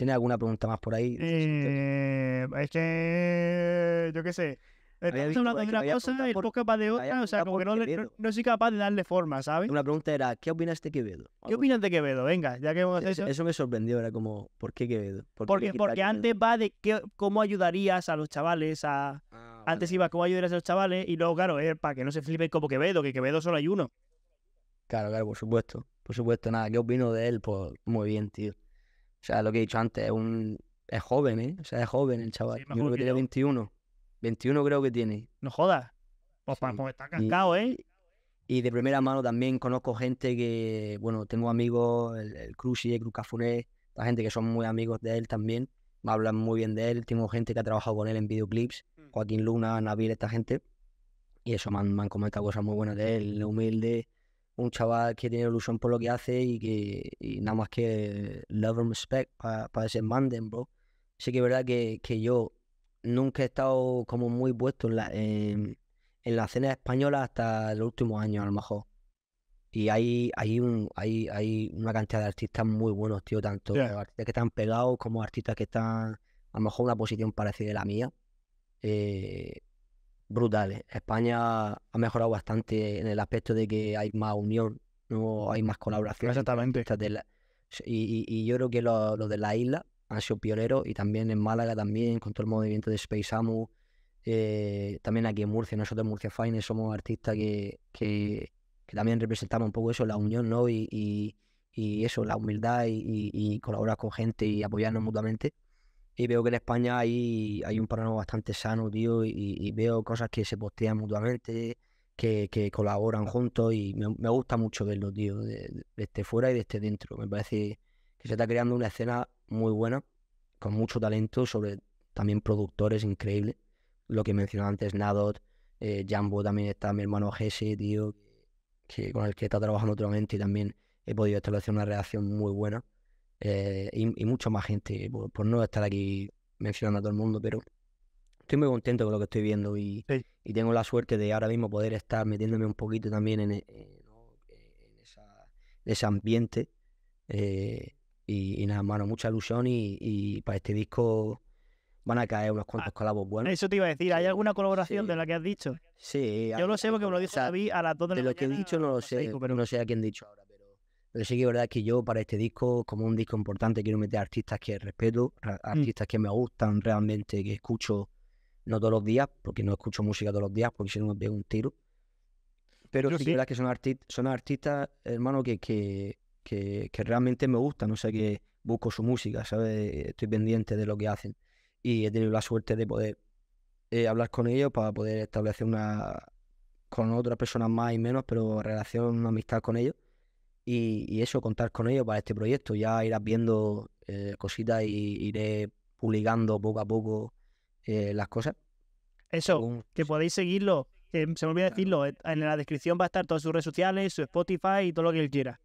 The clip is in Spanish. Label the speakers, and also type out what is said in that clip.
Speaker 1: ¿Tiene alguna pregunta más por ahí? Eh, es este, yo qué sé. hablando de una cosa, el podcast va de otra, o sea, como que no, no, soy capaz de darle forma, ¿sabes? Una pregunta era, ¿qué opinas de Quevedo? ¿Qué opinas de Quevedo? Venga, ya que hemos eso. Eso me sorprendió, era como, ¿por qué Quevedo? porque, antes va de cómo ayudarías a los chavales, a... Ah, antes iba cómo ayudarías a los chavales, y luego, claro, para que no se flipen como Quevedo, que Quevedo solo hay uno.
Speaker 2: Claro, claro, por supuesto. Por supuesto, nada, ¿qué opino de él? Pues muy bien, tío. O sea, lo que he dicho antes, es, un, es joven, ¿eh? O sea, es joven el chaval. yo creo que, tiene 21. 21 creo que tiene. No jodas.
Speaker 1: Pues, pues, pues está cascado,
Speaker 2: ¿eh? Y de primera mano también conozco gente que, bueno, tengo amigos, el, Cruci, el Cruz la gente que son muy amigos de él también, me hablan muy bien de él, tengo gente que ha trabajado con él en videoclips, mm. Joaquín Luna, Nabil, esta gente, y eso me han, me han comentado cosas muy buenas de él, humilde, un chaval que tiene ilusión por lo que hace y que nada más que love and respect para ser ese Manden, bro. Sí que es verdad que, yo nunca he estado como muy puesto en la, en, la escena española hasta los últimos años, a lo mejor. Y hay, hay, un, hay, hay una cantidad de artistas muy buenos, tío, tanto artistas que están pegados como artistas que están a lo mejor una posición parecida a la mía. Eh, brutales. España ha mejorado bastante en el aspecto de que hay más unión, no hay más colaboración. Exactamente. y, yo creo que los lo de la isla han sido pioneros y también en Málaga también, con todo el movimiento de Space Amu. Eh, también aquí en Murcia, nosotros en Murcia Fine somos artistas que, también representamos un poco eso, la unión, ¿no? Y, y, eso, la humildad y, colaborar con gente y apoyarnos mutuamente y veo que en España hay, hay un panorama bastante sano, tío, y, veo cosas que se postean mutuamente, que, colaboran juntos y me, gusta mucho verlo, tío, desde de fuera y de este dentro. Me parece que se está creando una escena muy buena, con mucho talento, sobre también productores increíbles. Lo que mencionaba antes, Nadot, eh, Jambo, también está mi hermano Jesse, tío, que, con el que está trabajando últimamente y también he podido establecer una relación muy buena. Eh, y, mucha más gente, por, no estar aquí mencionando a todo el mundo, pero estoy muy contento con lo que estoy viendo y, tengo la suerte de ahora mismo poder estar metiéndome un poquito también en, e, eh, ese ambiente. Eh, y, nada, mano, mucha ilusión y, y, para este disco van a caer unos cuantos colaboradores ah, colabos buenos. Eso te iba a decir, ¿hay alguna
Speaker 1: colaboración de la que has dicho? Sí. Yo lo sé porque me lo dijo David a las 2 de la de De lo que he dicho no lo sé, no
Speaker 2: sé a quién he dicho ahora. Pero sí que es verdad que yo para este disco, como un disco importante, quiero meter artistas que respeto, mm. artistas que me gustan realmente, que escucho no todos los días, porque no escucho música todos los días, porque si no me veo un tiro. Pero sí, que es verdad que son, artistas, hermano, que, realmente me gustan, no sé que busco su música, ¿sabes? Estoy pendiente de lo que hacen. Y he tenido la suerte de poder eh, hablar con ellos para poder establecer una, con otras personas más y menos, pero relación, una amistad con ellos y, eso, contar con ellos para este proyecto. Ya irás viendo eh, cositas y iré publicando poco a poco eh, las cosas.
Speaker 1: Eso, que podéis seguirlo, se me olvidó decirlo, en la descripción va a estar todas sus redes sociales, su Spotify y todo lo que él quiera.